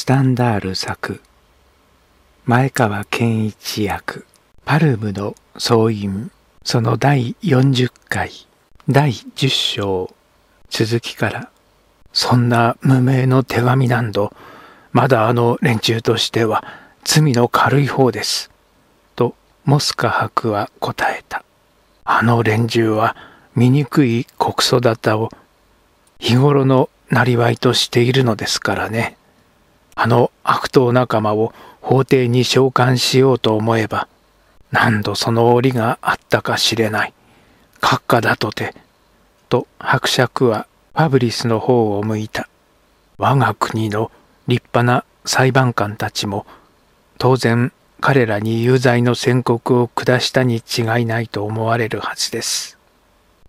スタンダール作前川健一役パルムの総員その第40回第10章続きからそんな無名の手紙なんどまだあの連中としては罪の軽い方ですとモスカ博は答えたあの連中は醜い国育たを日頃のなりわいとしているのですからね。あの悪党仲間を法廷に召喚しようと思えば、何度その折があったか知れない。閣下だとて。と伯爵はファブリスの方を向いた。我が国の立派な裁判官たちも、当然彼らに有罪の宣告を下したに違いないと思われるはずです。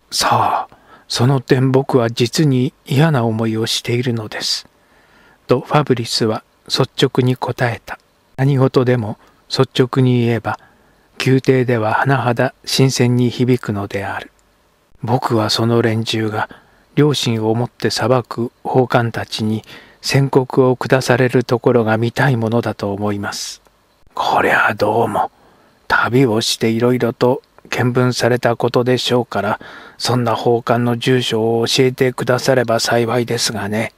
さあ、その点僕は実に嫌な思いをしているのです。とファブリスは率直に答えた。何事でも率直に言えば、宮廷では甚だ新鮮に響くのである。僕はその連中が両親をもって裁く奉還たちに宣告を下されるところが見たいものだと思います。こりゃどうも、旅をしていろいろと見聞されたことでしょうから、そんな奉還の住所を教えてくだされば幸いですがね。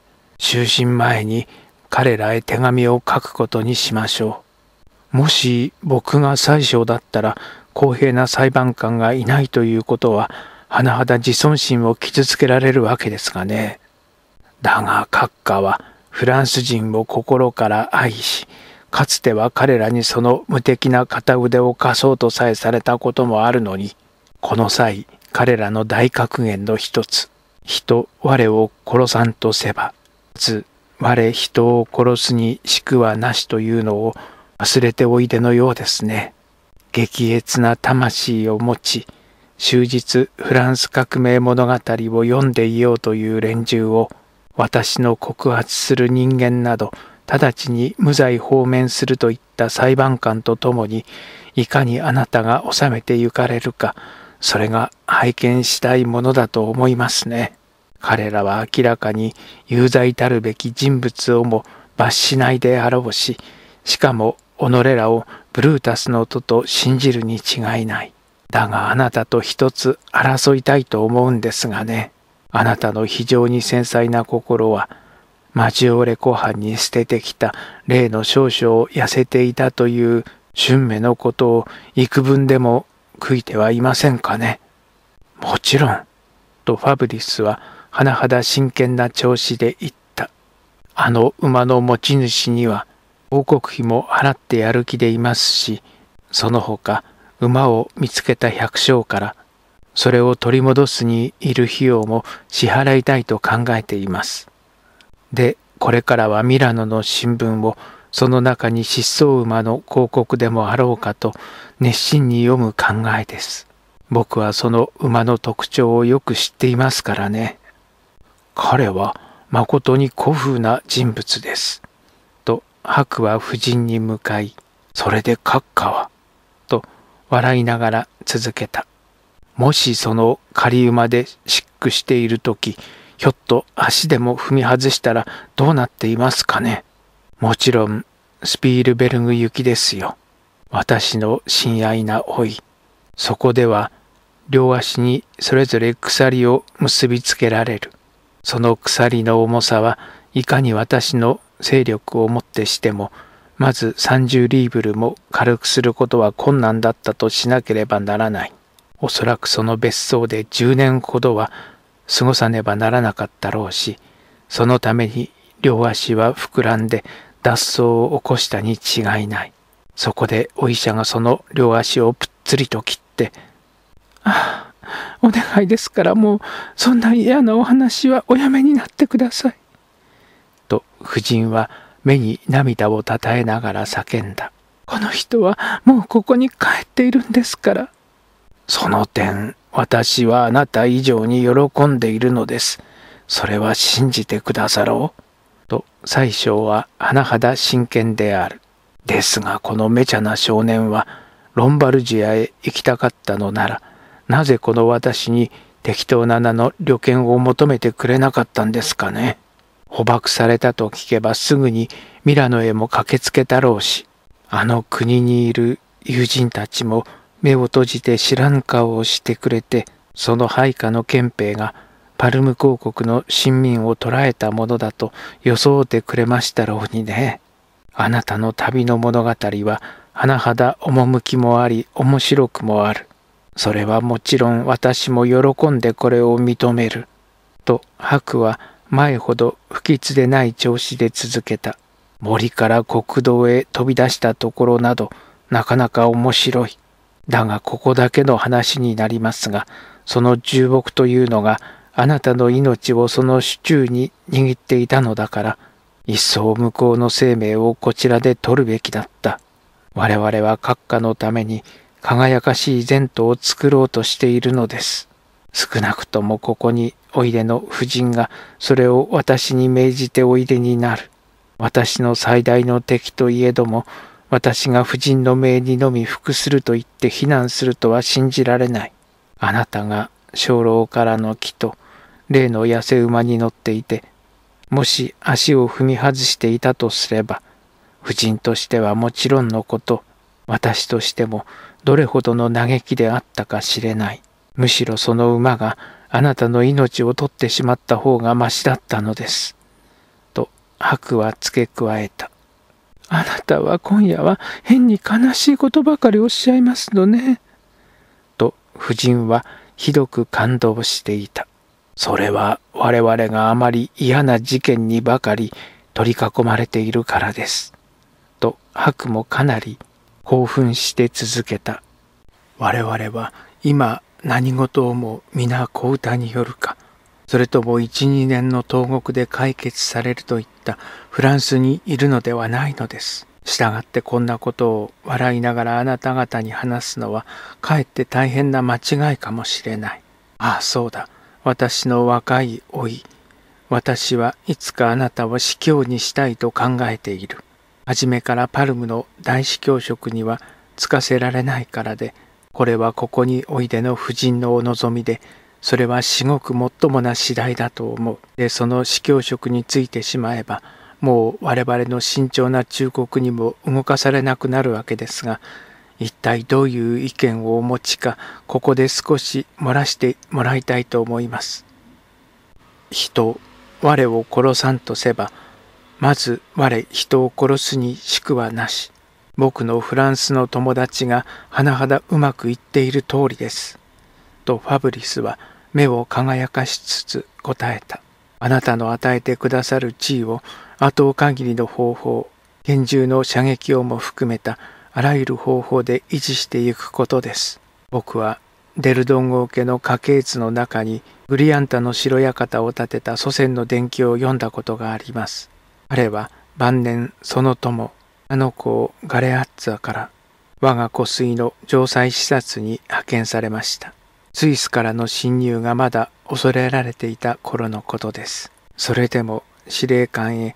就寝前に彼らへ手紙を書くことにしましょう。もし僕が最相だったら公平な裁判官がいないということは甚だ自尊心を傷つけられるわけですがね。だが閣下はフランス人を心から愛し、かつては彼らにその無敵な片腕を貸そうとさえされたこともあるのに、この際彼らの大格言の一つ、人我を殺さんとせば、つ我人を殺すにしくはなしというのを忘れておいでのようですね。激烈な魂を持ち、終日フランス革命物語を読んでいようという連中を、私の告発する人間など、直ちに無罪放免するといった裁判官とともに、いかにあなたが治めてゆかれるか、それが拝見したいものだと思いますね。彼らは明らかに有罪たるべき人物をも罰しないであろうし、しかも己らをブルータスの音と信じるに違いない。だがあなたと一つ争いたいと思うんですがね。あなたの非常に繊細な心は、マジオレ湖畔に捨ててきた例の少々痩せていたという春芽のことを幾分でも悔いてはいませんかね。もちろん、とファブリスは甚だ真剣な調子で言った。あの馬の持ち主には報告費も払ってやる気でいますし、その他馬を見つけた百姓からそれを取り戻すにいる費用も支払いたいと考えています。で、これからはミラノの新聞をその中に失踪馬の広告でもあろうかと熱心に読む考えです。僕はその馬の特徴をよく知っていますからね。彼は誠に古風な人物です。と白は夫人に向かい、それで閣下は、と笑いながら続けた。もしその仮馬でシックしている時、ひょっと足でも踏み外したらどうなっていますかね。もちろん、スピールベルグ行きですよ。私の親愛な老い。そこでは、両足にそれぞれ鎖を結びつけられる。その鎖の重さはいかに私の勢力をもってしてもまず30リーブルも軽くすることは困難だったとしなければならない。おそらくその別荘で10年ほどは過ごさねばならなかったろうし、そのために両足は膨らんで脱走を起こしたに違いない。そこでお医者がその両足をぷっつりと切って、ああ、お願いですからもうそんな嫌なお話はおやめになってください。と夫人は目に涙をたたえながら叫んだ。この人はもうここに帰っているんですから。その点私はあなた以上に喜んでいるのです。それは信じてくださろう。と最初は甚だ真剣である。ですがこのめちゃな少年はロンバルジアへ行きたかったのならなぜこの私に適当な名の旅券を求めてくれなかったんですかね。捕獲されたと聞けばすぐにミラノへも駆けつけたろうし、あの国にいる友人たちも目を閉じて知らん顔をしてくれて、その配下の憲兵がパルム公国の臣民を捕らえたものだと装ってくれましたろうにね。あなたの旅の物語は、甚だ趣もあり面白くもある。それはもちろん私も喜んでこれを認める。と、白は前ほど不吉でない調子で続けた。森から国道へ飛び出したところなど、なかなか面白い。だがここだけの話になりますが、その重木というのがあなたの命をその手中に握っていたのだから、一層向こうの生命をこちらで取るべきだった。我々は閣下のために輝かしい前途を作ろうとしているのです。少なくともここにおいでの夫人がそれを私に命じておいでになる。私の最大の敵といえども、私が夫人の命にのみ服すると言って非難するとは信じられない。あなたが鐘楼からの木と例の痩せ馬に乗っていて、もし足を踏み外していたとすれば、夫人としてはもちろんのこと、私としてもどれほどの嘆きであったか知れない。むしろその馬があなたの命を取ってしまった方がましだったのです。と、白は付け加えた。あなたは今夜は変に悲しいことばかりおっしゃいますのね。と、夫人はひどく感動していた。それは我々があまり嫌な事件にばかり取り囲まれているからです。と、白もかなり興奮して続けた我々は今何事をも皆小歌によるかそれとも12年の投獄で解決されるといったフランスにいるのではないのです従ってこんなことを笑いながらあなた方に話すのはかえって大変な間違いかもしれないああそうだ私の若い老い私はいつかあなたを司教にしたいと考えている初めからパルムの大司教職にはつかせられないからで、これはここにおいでの夫人のお望みで、それは至極もっともな次第だと思う。で、その司教職についてしまえば、もう我々の慎重な忠告にも動かされなくなるわけですが、一体どういう意見をお持ちか、ここで少し漏らしてもらいたいと思います。人、我を殺さんとせば、まず我人を殺すにしくはなし。僕のフランスの友達が甚だうまくいっている通りです。とファブリスは目を輝かしつつ答えた。あなたの与えてくださる地位を後を限りの方法、拳銃の射撃をも含めたあらゆる方法で維持していくことです。僕はデルドン号家の家系図の中にブリアンタの城館を建てた祖先の伝記を読んだことがあります。彼は晩年その友、あの子をガレアッツァから我が湖水の城塞視察に派遣されました。スイスからの侵入がまだ恐れられていた頃のことです。それでも司令官へ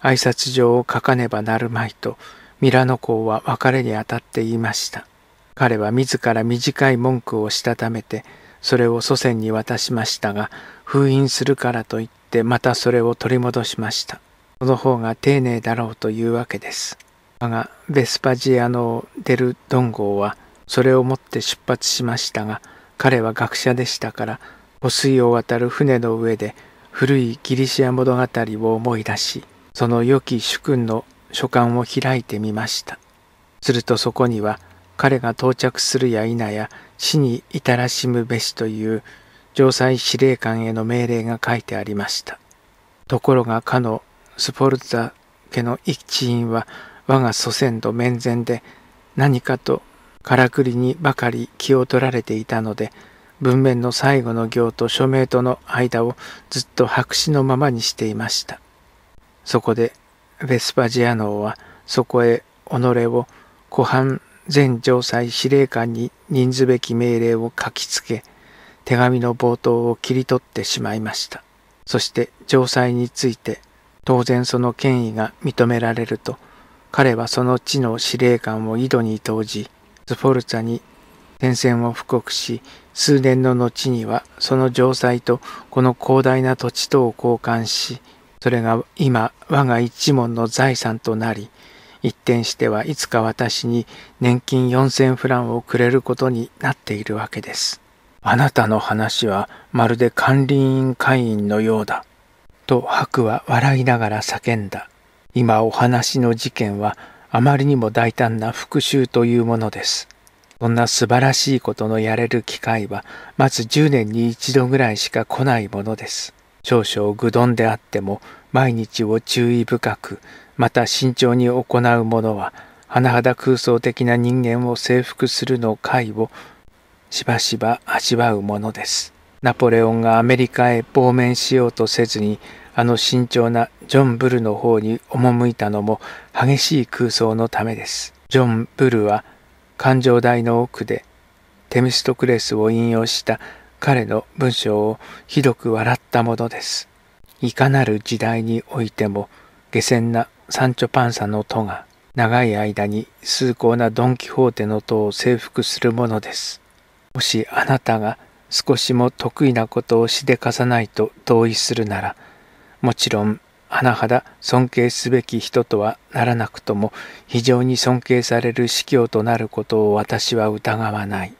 挨拶状を書かねばなるまいとミラノ公は別れにあたって言いました。彼は自ら短い文句をしたためてそれを祖先に渡しましたが封印するからといってまたそれを取り戻しました。その方が丁寧だろうというわけです。我が、ベスパジアのデル・ドン号は、それを持って出発しましたが、彼は学者でしたから、汚水を渡る船の上で、古いギリシア物語を思い出し、その良き主君の書簡を開いてみました。するとそこには、彼が到着するや否や死に至らしむべしという城塞司令官への命令が書いてありました。ところがかのスポルザ家の一員は我が祖先と面前で何かとからくりにばかり気を取られていたので文面の最後の行と署名との間をずっと白紙のままにしていましたそこでベスパジアノはそこへ己を湖畔全城塞司令官に任ずべき命令を書きつけ手紙の冒頭を切り取ってしまいましたそして城塞について当然その権威が認められると彼はその地の司令官を井戸に投じスフォルツァに戦線を布告し数年の後にはその城塞とこの広大な土地とを交換しそれが今我が一門の財産となり一転してはいつか私に年金4,000フランをくれることになっているわけです。あなたの話はまるで管理委員会員のようだ。と白は笑いながら叫んだ。今お話の事件はあまりにも大胆な復讐というものです。そんな素晴らしいことのやれる機会は、まず10年に一度ぐらいしか来ないものです。少々愚鈍であっても、毎日を注意深く、また慎重に行うものは、甚だ空想的な人間を征服するの会をしばしば味わうものです。ナポレオンがアメリカへ亡命しようとせずにあの慎重なジョン・ブルの方に赴いたのも激しい空想のためです。ジョン・ブルは感情台の奥でテミストクレスを引用した彼の文章をひどく笑ったものです。いかなる時代においても下船なサンチョパンサの戸が長い間に崇高なドン・キホーテの塔を征服するものです。もしあなたが少しも得意なことをしでかさないと同意するならもちろん甚だ尊敬すべき人とはならなくとも非常に尊敬される司教となることを私は疑わない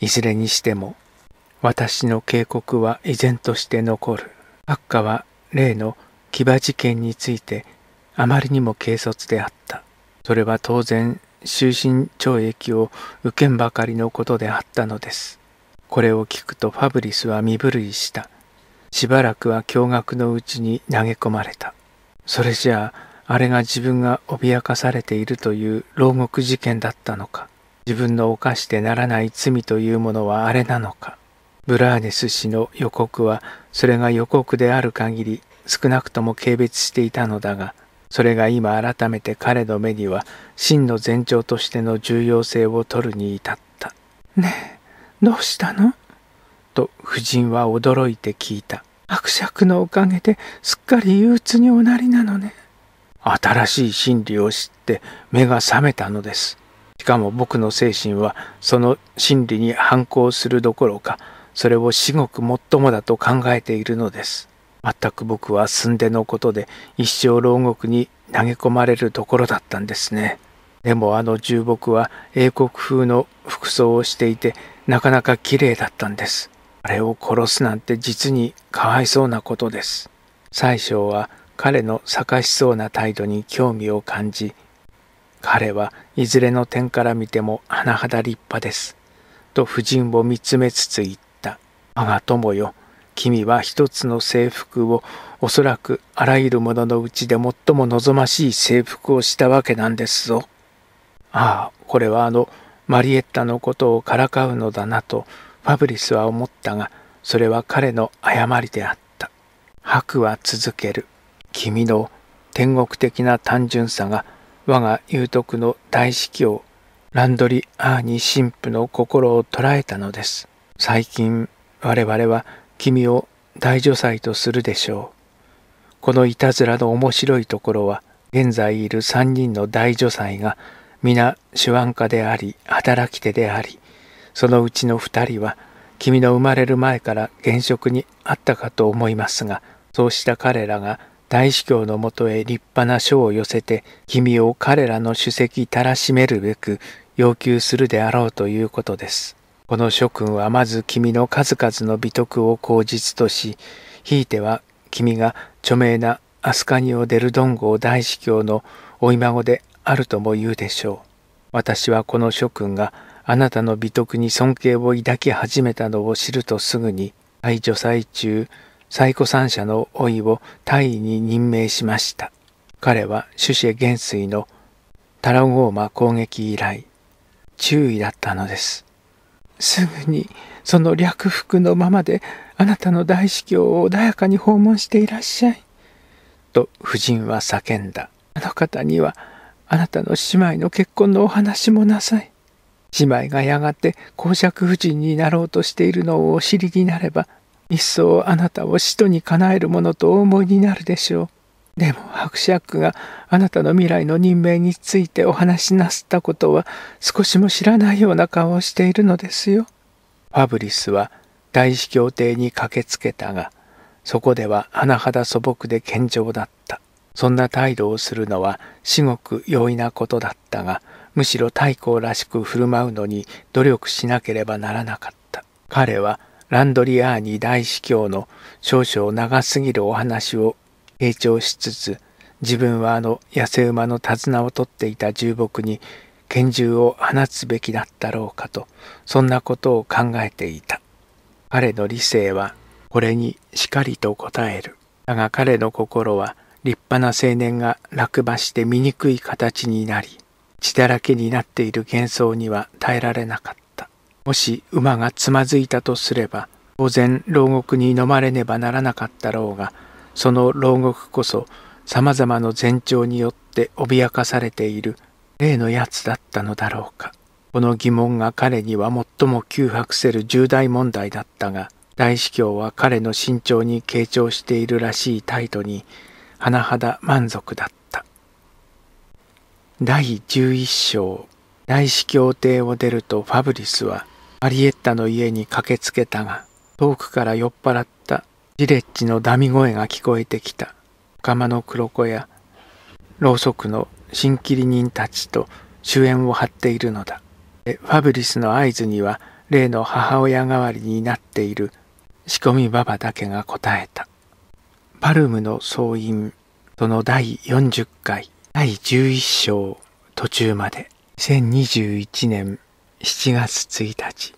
いずれにしても私の警告は依然として残る閣下は例の騎馬事件についてあまりにも軽率であったそれは当然終身懲役を受けんばかりのことであったのですこれを聞くとファブリスは身震いした。しばらくは驚愕のうちに投げ込まれた。それじゃあ、あれが自分が脅かされているという牢獄事件だったのか。自分の犯してならない罪というものはあれなのか。ブラーネス氏の予告は、それが予告である限り、少なくとも軽蔑していたのだが、それが今改めて彼の目には、真の前兆としての重要性を取るに至った。ねえ。どうしたのと夫人は驚いて聞いた。伯爵のおかげですっかり憂鬱におなりなのね。新しい真理を知って目が覚めたのです。しかも僕の精神はその真理に反抗するどころか、それを至極もっともだと考えているのです。全く僕は寸でのことで一生牢獄に投げ込まれるところだったんですね。でもあの重木は英国風の服装をしていてなかなか綺麗だったんです。あれを殺すなんて実にかわいそうなことです。宰相は彼の逆しそうな態度に興味を感じ、彼はいずれの点から見ても甚だ立派です。と夫人を見つめつつ言った。我が友よ、君は一つの制服をおそらくあらゆるもののうちで最も望ましい制服をしたわけなんですぞ。ああこれはあのマリエッタのことをからかうのだなとファブリスは思ったがそれは彼の誤りであった白は続ける君の天国的な単純さが我が有徳の大司教ランドリ・アーニ神父の心を捉えたのです最近我々は君を大女祭とするでしょうこのいたずらの面白いところは現在いる3人の大女祭が皆手腕家であり働き手でありそのうちの2人は君の生まれる前から現職にあったかと思いますがそうした彼らが大司教のもとへ立派な書を寄せて君を彼らの首席たらしめるべく要求するであろうということです。この諸君はまず君の数々の美徳を口実とし、ひいては君が著名なアスカニオ・デルドンゴ大司教のおい孫であるとも言うでしょう。私はこの諸君があなたの美徳に尊敬を抱き始めたのを知るとすぐに、排除祭中、最古三者の老いを大尉に任命しました。彼は主子元帥のタラゴーマ攻撃以来、注意だったのです。すぐにその略服のままであなたの大司教を穏やかに訪問していらっしゃい。と夫人は叫んだ。あの方にはあなたの姉妹の結婚のお話もなさい。姉妹がやがて公爵夫人になろうとしているのをお知りになれば、一層あなたを使徒にかなえるものとお思いになるでしょう。でも伯爵があなたの未来の任命についてお話しなすったことは少しも知らないような顔をしているのですよ。ファブリスは大司教廷に駆けつけたが、そこでは甚だ素朴で健常だった。そんな態度をするのは至極容易なことだったが、むしろ太閤らしく振る舞うのに努力しなければならなかった。彼はランドリアーニ大司教の少々長すぎるお話を傾聴しつつ、自分はあの野生馬の手綱を取っていた重木に拳銃を放つべきだったろうかと、そんなことを考えていた。彼の理性はこれにしかりと答える。だが彼の心は立派な青年が落馬して醜い形になり血だらけになっている幻想には耐えられなかったもし馬がつまずいたとすれば当然牢獄に飲まれねばならなかったろうがその牢獄こそさまざまな前兆によって脅かされている例のやつだったのだろうかこの疑問が彼には最も窮迫せる重大問題だったが大司教は彼の慎重に傾聴しているらしい態度に甚だ満足だった第11章大司教邸を出るとファブリスはマリエッタの家に駆けつけたが遠くから酔っ払ったジレッジのダミ声が聞こえてきた間の黒子やろうそくの新切り人たちと主演を張っているのだファブリスの合図には例の母親代わりになっている仕込みババだけが答えたパルムの総員その第40回第11章途中まで2021年7月1日